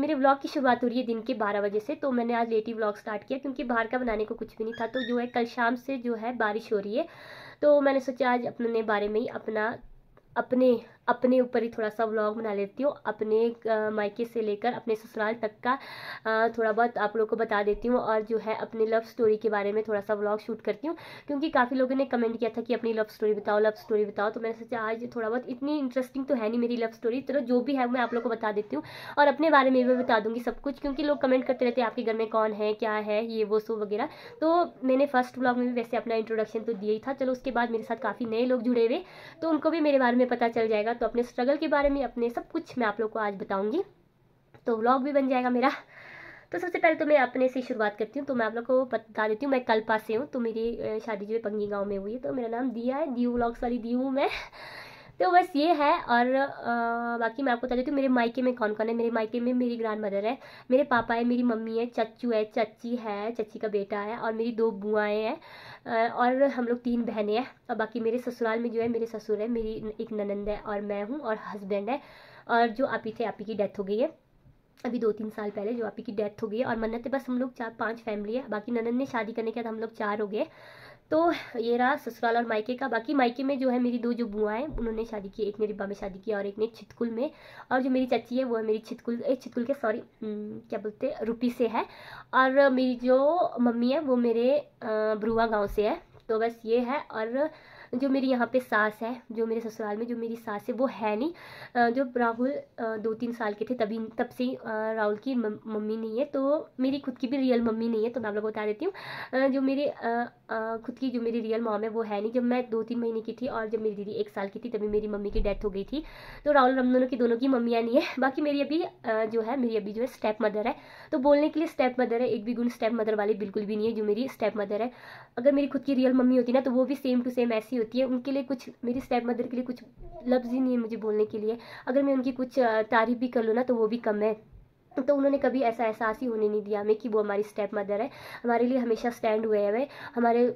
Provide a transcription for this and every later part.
मेरे व्लॉग की शुरुआत हो रही है दिन के बारह बजे से तो मैंने आज लेटी व्लॉग स्टार्ट किया क्योंकि बाहर का बनाने को कुछ भी नहीं था तो जो है कल शाम से जो है बारिश हो रही है तो मैंने सोचा आज अपने बारे में ही अपना अपने अपने ऊपर ही थोड़ा सा व्लॉग बना लेती हूँ अपने मायके से लेकर अपने ससुराल तक का थोड़ा बहुत आप लोग को बता देती हूँ और जो है अपने लव स्टोरी के बारे में थोड़ा सा व्लॉग शूट करती हूँ क्योंकि काफ़ी लोगों ने कमेंट किया था कि अपनी लव स्टोरी बताओ लव स्टोरी बताओ तो मैंने सोचा आज थोड़ा बहुत इतनी इंटरेस्टिंग तो है नहीं मेरी लव स्टोरी चलो तो जो भी है मैं आप लोग को बता देती हूँ और अपने बारे में भी बता दूँगी सब कुछ क्योंकि लोग कमेंट करते रहते हैं आपके घर में कौन है क्या है ये वो सो वगैरह तो मैंने फर्स्ट व्लॉग में भी वैसे अपना इंट्रोडक्शन तो दिया ही था चलो उसके बाद मेरे साथ काफ़ी नए लोग जुड़े हुए तो उनको भी मेरे बारे में पता चल जाएगा तो अपने स्ट्रगल के बारे में अपने सब कुछ मैं आप लोग को आज बताऊँगी तो व्लॉग भी बन जाएगा मेरा तो सबसे पहले तो मैं अपने से शुरुआत करती हूँ तो मैं आप लोग को बता देती हूँ मैं कल पास से हूँ तो मेरी शादी जो है पंगी गाँव में हुई है तो मेरा नाम दिया है दियो व्लॉग्स वाली दी हूँ मैं तो बस ये है और आ, बाकी मैं आपको बता देती हूँ मेरे मायके में कौन कौन है मेरे मायके में मेरी ग्रैंड मदर है मेरे पापा है मेरी मम्मी है चच्चू है चच्ची है चच्ची का बेटा है और मेरी दो बुआएँ हैं और हम लोग तीन बहनें हैं और बाकी मेरे ससुराल में जो है मेरे ससुर है मेरी एक ननंद है और मैं हूँ और हस्बैंड है और जो आपी थे आपी की डेथ हो गई है अभी दो तीन साल पहले जो आपी की डेथ हो गई है और मन्नत बस हम लोग चार पांच फैमिली है बाकी ननंद ने शादी करने के बाद हम लोग चार हो गए तो ये रहा ससुराल और मायके का बाकी मायके में जो है मेरी दो जो बुआ हैं उन्होंने शादी की एक मेरी बा में शादी की और एक ने छितकुल में और जो मेरी चाची है वो है मेरी छितकुल एक छितकुल के सॉरी क्या बोलते हैं से है और मेरी जो मम्मी है वो मेरे ब्रुआ गाँव से है तो बस ये है और जो मेरी यहाँ पे सास है जो मेरे ससुराल में जो मेरी सास है वो है नहीं जो राहुल दो तीन साल के थे तभी तब से राहुल की मम्मी नहीं है तो मेरी खुद की भी रियल मम्मी नहीं है तो मैं आप लोग को बता देती हूँ जो मेरे खुद की जो मेरी रियल मॉम है वो है नहीं जब मैं दो तीन महीने की थी और जब मेरी दीदी एक साल की थी तभी मेरी मम्मी की डेथ हो गई थी तो राहुल हम दोनों की दोनों की मम्मियाँ नहीं है बाकी मेरी अभी जो है मेरी अभी जो है स्टेप मदर है तो बोलने के लिए स्टेप मदर है एक भी गुण स्टेप मदर वाली बिल्कुल भी नहीं है जो मेरी स्टेप मदर है अगर मेरी खुद की रियल मम्मी होती ना तो वो भी सेम टू सेम ऐसी होती है उनके लिए कुछ मेरी स्टेप मदर के लिए कुछ लफ्ज़ ही नहीं है मुझे बोलने के लिए अगर मैं उनकी कुछ तारीफ़ भी कर लूँ ना तो वो भी कम है तो उन्होंने कभी ऐसा एहसास ही होने नहीं दिया हमें कि वो हमारी स्टेप मदर है हमारे लिए हमेशा स्टैंड हुए हैं हमारे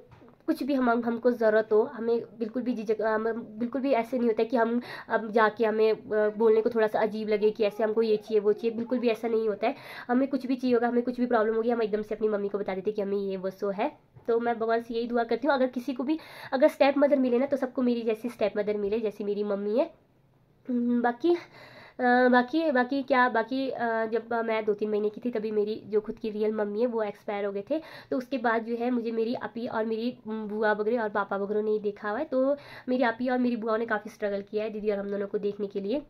कुछ भी हम हमको ज़रूरत हो हमें बिल्कुल भी झिझक बिल्कुल भी ऐसे नहीं होता कि हम अब जाके हमें बोलने को थोड़ा सा अजीब लगे कि ऐसे हमको ये चाहिए वो चाहिए बिल्कुल भी ऐसा नहीं होता है हमें कुछ भी चाहिए होगा हमें कुछ भी प्रॉब्लम होगी हम एकदम से अपनी मम्मी को बता देते कि हमें ये वो सो है तो मैं भगवान से यही दुआ करती हूँ अगर किसी को भी अगर स्टेप मदर मिले ना तो सबको मेरी जैसी स्टेप मदर मिले जैसी मेरी मम्मी है हम्म, बाकी आ, बाकी बाकी क्या बाकी आ, जब मैं दो तीन महीने की थी तभी मेरी जो खुद की रियल मम्मी है वो एक्सपायर हो गए थे तो उसके बाद जो है मुझे मेरी अपी और मेरी बुआ वगैरह और पापा वगैरह ने देखा हुआ है तो मेरी अपी और मेरी बुआ ने काफ़ी स्ट्रगल किया है दीदी और हम दोनों को देखने के लिए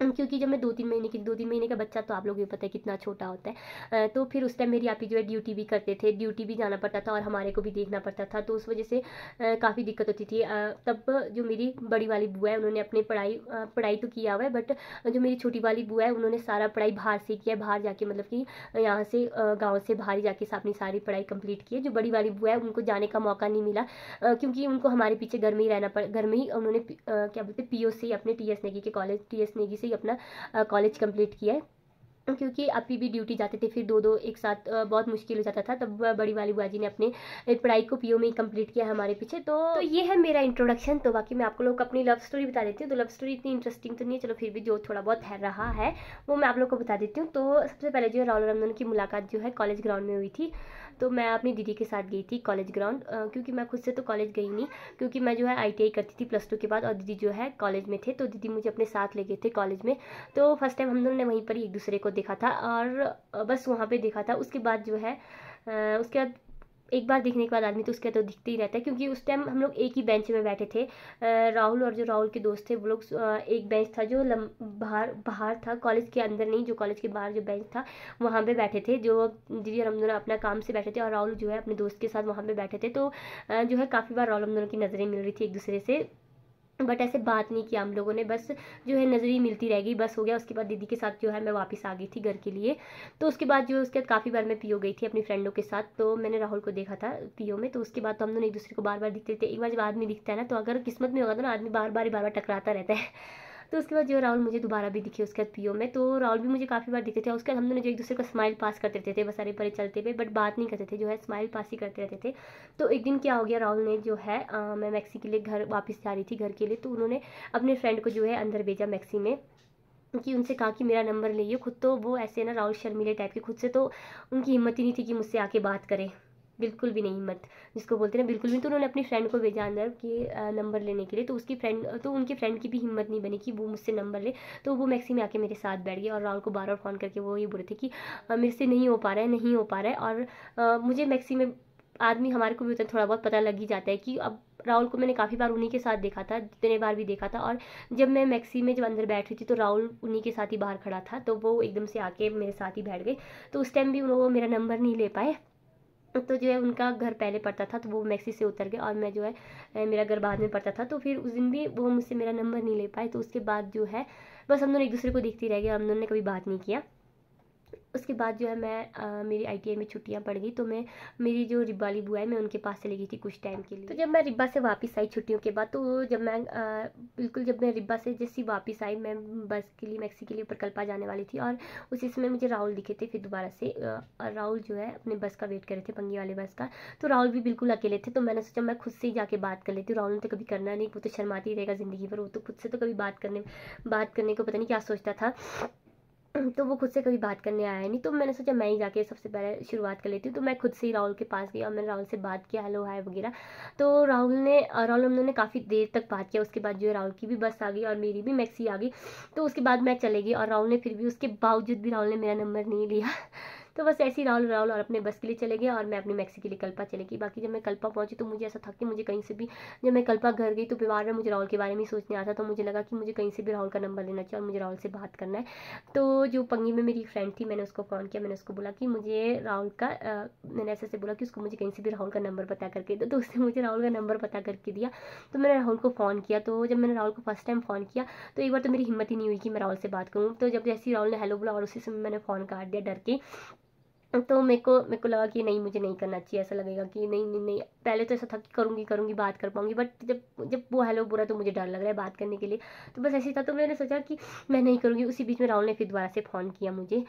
हम्म, क्योंकि जब मैं दो तीन महीने की दो तीन महीने का बच्चा तो आप लोग भी पता है कितना छोटा होता है तो फिर उस टाइम मेरी आप ही जो है ड्यूटी भी करते थे ड्यूटी भी जाना पड़ता था और हमारे को भी देखना पड़ता था तो उस वजह से काफ़ी दिक्कत होती थी तब जो मेरी बड़ी वाली बुआ है उन्होंने अपनी पढ़ाई पढ़ाई तो किया हुआ है बट जो मेरी छोटी वाली बुआ है उन्होंने सारा पढ़ाई बाहर से किया बाहर जाके मतलब कि यहाँ से गाँव से बाहर ही जाके अपनी सारी पढ़ाई कम्प्लीट की जो बड़ी वाली बुआ है उनको जाने का मौका नहीं मिला क्योंकि उनको हमारे पीछे घर में ही रहना पड़ा घर में ही उन्होंने क्या बोलते पी से अपने टी एस नेगी के कॉलेज टी एस नेगी से ही अपना कॉलेज कंप्लीट किया है क्योंकि अभी भी ड्यूटी जाते थे फिर दो दो एक साथ बहुत मुश्किल हो जाता था तब बड़ी वाली बुआ जी ने अपने पढ़ाई को पीओ में ही कंप्लीट किया हमारे पीछे तो, तो ये है मेरा इंट्रोडक्शन तो बाकी मैं आपको लोग अपनी लव स्टोरी बता देती हूँ तो लव स्टोरी इतनी इंटरेस्टिंग तो नहीं है चलो फिर भी जो थोड़ा बहुत है रहा है वो मैं आप लोग को बता देती हूँ तो सबसे पहले जो है राहुल रमदन की मुलाकात जो है कॉलेज ग्राउंड में हुई थी तो मैं अपनी दीदी के साथ गई थी कॉलेज ग्राउंड क्योंकि मैं खुद से तो कॉलेज गई नहीं क्योंकि मैं जो है आई करती थी प्लस टू के बाद और दीदी जो है कॉलेज में थे तो दीदी मुझे अपने साथ ले गए थे कॉलेज में तो फर्स्ट टाइम हम दोनों ने वहीं पर एक दूसरे को देखा था और बस वहाँ पर देखा था उसके बाद जो है उसके बाद एक बार दिखने के बाद आदमी तो उसके तो दिखते ही रहता है क्योंकि उस टाइम हम लोग एक ही बेंच में बैठे थे राहुल और जो राहुल के दोस्त थे वो लोग एक बेंच था जो लम बाहर बाहर था कॉलेज के अंदर नहीं जो कॉलेज के बाहर जो बेंच था वहाँ पे बैठे थे जो दीदी और हम दोनों अपना काम से बैठे थे और राहुल जो है अपने दोस्त के साथ वहाँ पर बैठे थे तो जो है काफ़ी बार राहुल हम दोनों की नज़रें मिल रही थी एक दूसरे से बट ऐसे बात नहीं किया हम लोगों ने बस जो है नज़री मिलती रह गई बस हो गया उसके बाद दीदी के साथ जो है मैं वापस आ गई थी घर के लिए तो उसके बाद जो है उसके बाद काफ़ी बार मैं पीओ गई थी अपनी फ्रेंडों के साथ तो मैंने राहुल को देखा था पीओ में तो उसके बाद तो हम दोनों एक दूसरे को बार बार दिखते थे एक बार जब आदमी दिखता है ना तो अगर किस्मत में होगा तो ना आदमी बार बार बार बार टकराता रहता है तो उसके बाद जो राहुल मुझे दोबारा भी दिखे उसके बाद पी में तो राहुल भी मुझे काफ़ी बार दिखे थे उसके बाद हम दोनों जो एक दूसरे को स्माइल पास करते रहते थे बस अरे परे चलते हुए बट बात नहीं करते थे जो है स्माइल पास ही करते रहते थे तो एक दिन क्या हो गया राहुल ने जो है आ, मैं मैक्सी के लिए घर वापस जा रही थी घर के लिए तो उन्होंने अपने फ्रेंड को जो है अंदर भेजा मैक्सी में कि उनसे कहा कि मेरा नंबर ले खुद तो वो ऐसे ना राहुल शर्मिले टाइप के खुद से तो उनकी हिम्मत ही नहीं थी कि मुझसे आके बात करें बिल्कुल भी नहीं मत जिसको बोलते हैं ना बिल्कुल भी तो उन्होंने अपनी फ्रेंड को भेजा अंदर कि नंबर लेने के लिए तो उसकी फ्रेंड तो उनकी फ्रेंड की भी हिम्मत नहीं बनी कि वो मुझसे नंबर ले तो वो मैक्सी में आके मेरे साथ बैठ गए और राहुल को बार बार फ़ोन करके वो ये रहे थे कि मेरे से नहीं हो पा रहा है नहीं हो पा रहा है और मुझे मैक्सी में आदमी हमारे को भी होता है थोड़ा बहुत पता लग ही जाता है कि अब राहुल को मैंने काफ़ी बार उन्हीं के साथ देखा था जितने बार भी देखा था और जब मैं मैक्सी में जब अंदर बैठ रही थी तो राहुल उन्हीं के साथ ही बाहर खड़ा था तो वो एकदम से आके मेरे साथ ही बैठ गए तो उस टाइम भी उन्होंने मेरा नंबर नहीं ले पाए तो, तो जो है उनका घर पहले पड़ता था तो वो मैक्सी से उतर गए और मैं जो है मेरा घर बाद में पड़ता था तो फिर उस दिन भी वो मुझसे मेरा नंबर नहीं ले पाए तो उसके बाद जो है बस हम दोनों एक दूसरे को देखती रह गए हम दोनों ने कभी बात नहीं किया उसके बाद जो है मैं आ, मेरी आई में छुट्टियाँ पड़ गई तो मैं मेरी जो रिब्बा वाली बुआ है मैं उनके पास चली गई थी कुछ टाइम के लिए तो जब मैं रिब्बा से वापस आई छुट्टियों के बाद तो जब मैं आ, बिल्कुल जब मैं रिब्बा से जैसी वापस आई मैं बस के लिए मैक्सी के लिए प्रकल्पा जाने वाली थी और उसी समय मुझे राहुल दिखे थे फिर दोबारा से और राहुल जो है अपने बस का वेट कर रहे थे पंगी वाले बस का तो राहुल भी बिल्कुल अकेले थे तो मैंने सोचा मैं खुद से ही जाके बात कर लेती हूँ राहुल ने तो कभी करना नहीं वो तो शर्माती रहेगा ज़िंदगी भर वो तो खुद से तो कभी बात करने बात करने को पता नहीं क्या सोचता था तो वो खुद से कभी बात करने आया नहीं तो मैंने सोचा मैं ही जाके सबसे पहले शुरुआत कर लेती हूँ तो मैं खुद से ही राहुल के पास गई और मैंने राहुल से बात किया हेलो हाय वगैरह तो राहुल ने राहुल हम ने काफ़ी देर तक बात किया उसके बाद जो है राहुल की भी बस आ गई और मेरी भी मैक्सी आ गई तो उसके बाद मैं चले गई और राहुल ने फिर भी उसके बावजूद भी राहुल ने मेरा नंबर नहीं लिया तो बस ऐसे ही राहुल राहुल और अपने बस के लिए चले गए और मैं अपने मैक्सी के लिए कल्पा चले गई बाकी जब मैं कल्पा पहुंची तो मुझे ऐसा था कि मुझे कहीं से भी जब मैं कल्पा घर गई तो बीमार में मुझे राहुल के बारे में सोचने आता तो मुझे लगा कि मुझे कहीं से भी राहुल का नंबर लेना चाहिए और मुझे राहुल से बात करना है तो जो पंगी में मेरी फ्रेंड थी मैंने उसको फ़ोन किया मैंने उसको बोला कि मुझे राहुल का मैंने ऐसे से बोला कि उसको मुझे कहीं से भी राहुल का नंबर पता करके दो तो उसने मुझे राहुल का नंबर पता करके दिया तो मैंने राहुल को फ़ोन किया तो जब मैंने राहुल को फर्स्ट टाइम फ़ोन किया तो एक बार तो मेरी हिम्मत ही नहीं हुई कि मैं राहुल से बात करूँ तो जब जैसे ही राहुल ने हेलो बोला और उसी समय मैंने फ़ोन काट दिया डर के तो मेरे को मेरे को लगा कि नहीं मुझे नहीं करना चाहिए ऐसा लगेगा कि नहीं नहीं नहीं पहले तो ऐसा था कि करूँगी करूँगी बात कर पाऊँगी बट जब जब वो हेलो बोला तो मुझे डर लग रहा है बात करने के लिए तो बस ऐसे था तो मैंने सोचा कि मैं नहीं करूँगी उसी बीच में राहुल ने फिर दोबारा से फ़ोन किया मुझे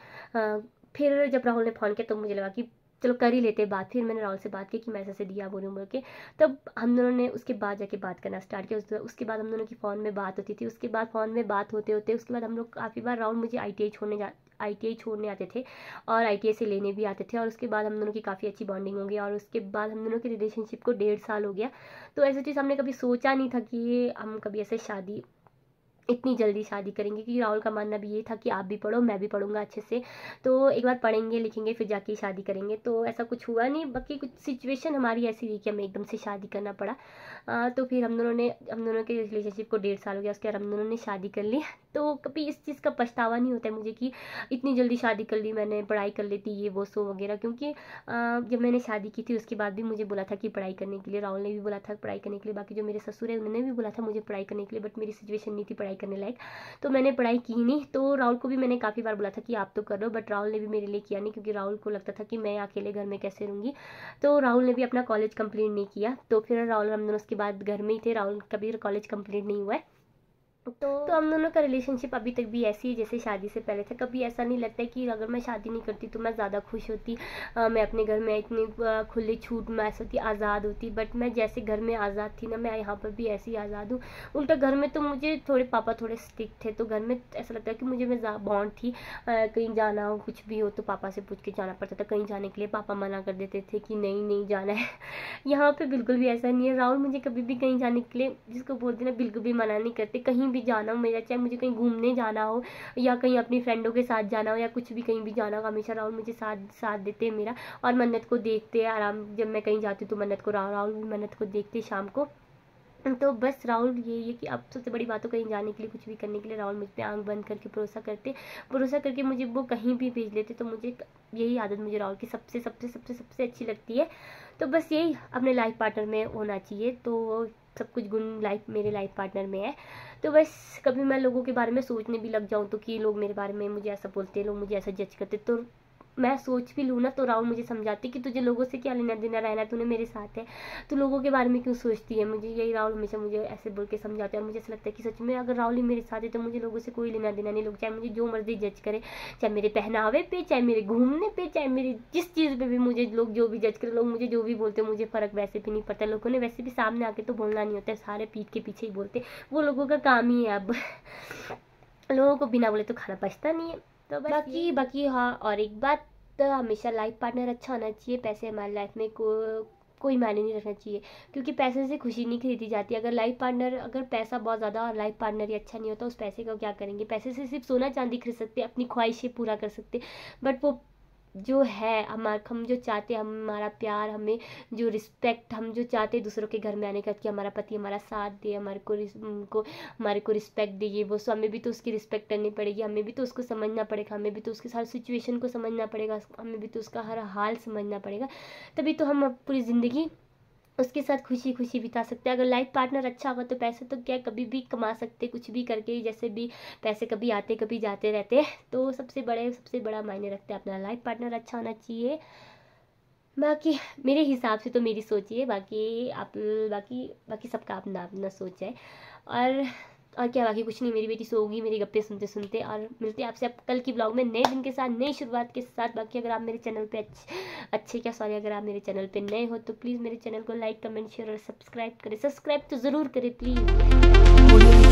फिर जब राहुल ने फ़ोन किया तो मुझे लगा कि चलो कर ही लेते बात फिर मैंने राहुल से बात की कि मैं ऐसे दिया बोलूँ बोल के तब हम दोनों ने उसके बाद जाके बात करना स्टार्ट किया उसके, उसके बाद हम दोनों की फ़ोन में बात होती थी उसके बाद फ़ोन में बात होते होते उसके बाद हम लोग काफ़ी बार राहुल मुझे आई छोड़ने जा आई छोड़ने आते थे और आई से लेने भी आते थे और उसके बाद हम दोनों की काफ़ी अच्छी बॉन्डिंग हो गई और उसके बाद हम दोनों की रिलेशनशिप को डेढ़ साल हो गया तो ऐसी चीज़ हमने कभी सोचा नहीं था कि ये हम कभी ऐसे शादी इतनी जल्दी शादी करेंगे क्योंकि राहुल का मानना भी ये था कि आप भी पढ़ो मैं भी पढ़ूंगा अच्छे से तो एक बार पढ़ेंगे लिखेंगे फिर जाके शादी करेंगे तो ऐसा कुछ हुआ नहीं बाकी कुछ सिचुएशन हमारी ऐसी हुई कि हमें एकदम से शादी करना पड़ा आ, तो फिर हम दोनों ने हम दोनों के रिलेशनशिप को डेढ़ साल हो गया उसके बाद हम दोनों ने शादी कर ली तो कभी इस चीज़ का पछतावा नहीं होता है मुझे कि इतनी जल्दी शादी कर ली मैंने पढ़ाई कर लेती ये वो सो वगैरह क्योंकि जब मैंने शादी की थी उसके बाद भी मुझे बोला था कि पढ़ाई करने के लिए राहुल ने भी बोला था पढ़ाई करने के लिए बाकी जो मेरे ससुर है उन्होंने भी बोला था मुझे पढ़ाई करने के लिए बट मेरी सिचुएशन नहीं थी पढ़ाई करने लायक तो मैंने पढ़ाई की नहीं तो राहुल को भी मैंने काफ़ी बार बोला था कि आप तो कर लो बट राहुल ने भी मेरे लिए किया नहीं क्योंकि राहुल को लगता था कि मैं अकेले घर में कैसे रहूँगी तो राहुल ने भी अपना कॉलेज कंप्लीट नहीं किया तो फिर राहुल हम दोनों उसके बाद घर में ही थे राहुल कभी कॉलेज कंप्लीट नहीं हुआ है तो तो हम दोनों का रिलेशनशिप अभी तक भी ऐसी ही जैसे शादी से पहले था कभी ऐसा नहीं लगता कि अगर मैं शादी नहीं करती तो मैं ज़्यादा खुश होती आ, मैं अपने घर में इतनी खुली छूट ऐसी होती आज़ाद होती बट मैं जैसे घर में आज़ाद थी ना मैं यहाँ पर भी ऐसी आज़ाद हूँ उल्टा घर में तो मुझे थोड़े पापा थोड़े स्टिक थे तो घर में ऐसा लगता है कि मुझे मैं बॉन्ड थी आ, कहीं जाना हो कुछ भी हो तो पापा से पूछ के जाना पड़ता था कहीं जाने के लिए पापा मना कर देते थे कि नहीं नहीं जाना है यहाँ पर बिल्कुल भी ऐसा नहीं है राहुल मुझे कभी भी कहीं जाने के लिए जिसको बोलते ना बिल्कुल भी मना नहीं करते कहीं भी जाना हो मेरा चाहे मुझे कहीं घूमने जाना हो या कहीं अपनी फ्रेंडों के साथ जाना हो या कुछ भी कहीं भी जाना हो हमेशा राहुल मुझे साथ साथ देते हैं मेरा और मन्नत को देखते हैं आराम जब मैं कहीं जाती हूँ तो मन्नत को राहुल राहुल भी मन्नत को देखते शाम को तो बस राहुल यही है कि अब सबसे बड़ी बात हो तो कहीं जाने के लिए कुछ भी करने के लिए राहुल मुझ पर आंख बंद करके भरोसा करते भरोसा करके मुझे वो कहीं भी भेज लेते तो मुझे यही आदत मुझे राहुल की सबसे सबसे सबसे सबसे अच्छी लगती है तो बस यही अपने लाइफ पार्टनर में होना चाहिए तो सब कुछ गुण लाइफ मेरे लाइफ पार्टनर में है तो बस कभी मैं लोगों के बारे में सोचने भी लग जाऊँ तो कि लोग मेरे बारे में मुझे ऐसा बोलते हैं लोग मुझे ऐसा जज करते तो मैं सोच भी लूँ ना तो राहुल मुझे समझाती कि तुझे लोगों से क्या लेना देना रहना तूने मेरे साथ है तो लोगों के बारे में क्यों सोचती है मुझे यही राहुल हमेशा मुझे ऐसे बोल के समझाते हैं और मुझे ऐसा लगता है कि सच में अगर राहुल ही मेरे साथ है तो मुझे लोगों से कोई लेना देना नहीं लोग चाहे मुझे जो मर्जी जज करे चाहे मेरे पहनावे पे चाहे मेरे घूमने पे चाहे मेरी जिस चीज़ पर भी मुझे लोग जो भी जज करें लोग मुझे जो भी बोलते मुझे फ़र्क वैसे भी नहीं पड़ता लोगों ने वैसे भी सामने आके तो बोलना नहीं होता सारे पीठ के पीछे ही बोलते वो लोगों का काम ही है अब लोगों को बिना बोले तो खाना पछता नहीं है तो बाकी बाकी हाँ और एक बात तो हमेशा लाइफ पार्टनर अच्छा होना चाहिए पैसे हमारी लाइफ में को कोई मायने नहीं रखना चाहिए क्योंकि पैसे से खुशी नहीं खरीदी जाती अगर लाइफ पार्टनर अगर पैसा बहुत ज़्यादा और लाइफ पार्टनर ही अच्छा नहीं होता उस पैसे को क्या करेंगे पैसे से सिर्फ सोना चांदी खरीद सकते अपनी ख्वाहिशें पूरा कर सकते बट वो जो है हमारे हम जो चाहते हैं हमारा प्यार हमें जो रिस्पेक्ट हम जो चाहते हैं दूसरों के घर में आने का कि हमारा पति हमारा साथ दे हमारे को उनको हमारे को रिस्पेक्ट दे ये वो सो हमें भी तो उसकी रिस्पेक्ट करनी पड़ेगी हमें भी तो उसको समझना पड़ेगा हमें भी तो उसके हर सिचुएशन को समझना पड़ेगा हमें भी तो उसका हर हाल समझना पड़ेगा तभी तो हम पूरी ज़िंदगी उसके साथ खुशी खुशी बिता सकते हैं अगर लाइफ पार्टनर अच्छा होगा तो पैसे तो क्या कभी भी कमा सकते कुछ भी करके जैसे भी पैसे कभी आते कभी जाते रहते हैं तो सबसे बड़े सबसे बड़ा मायने रखते हैं अपना लाइफ पार्टनर अच्छा होना चाहिए बाकी मेरे हिसाब से तो मेरी सोच है बाकी आप बाकी बाकी सबका अपना अपना सोच है और और क्या बाकी कुछ नहीं मेरी बेटी सोगी होगी मेरी गप्पे सुनते सुनते और मिलते हैं आपसे आप कल की ब्लॉग में नए दिन के साथ नई शुरुआत के साथ बाकी अगर आप मेरे चैनल पे अच्छे अच्छे क्या सॉरी अगर आप मेरे चैनल पे नए हो तो प्लीज़ मेरे चैनल को लाइक कमेंट शेयर और सब्सक्राइब करें सब्सक्राइब तो ज़रूर करें प्लीज़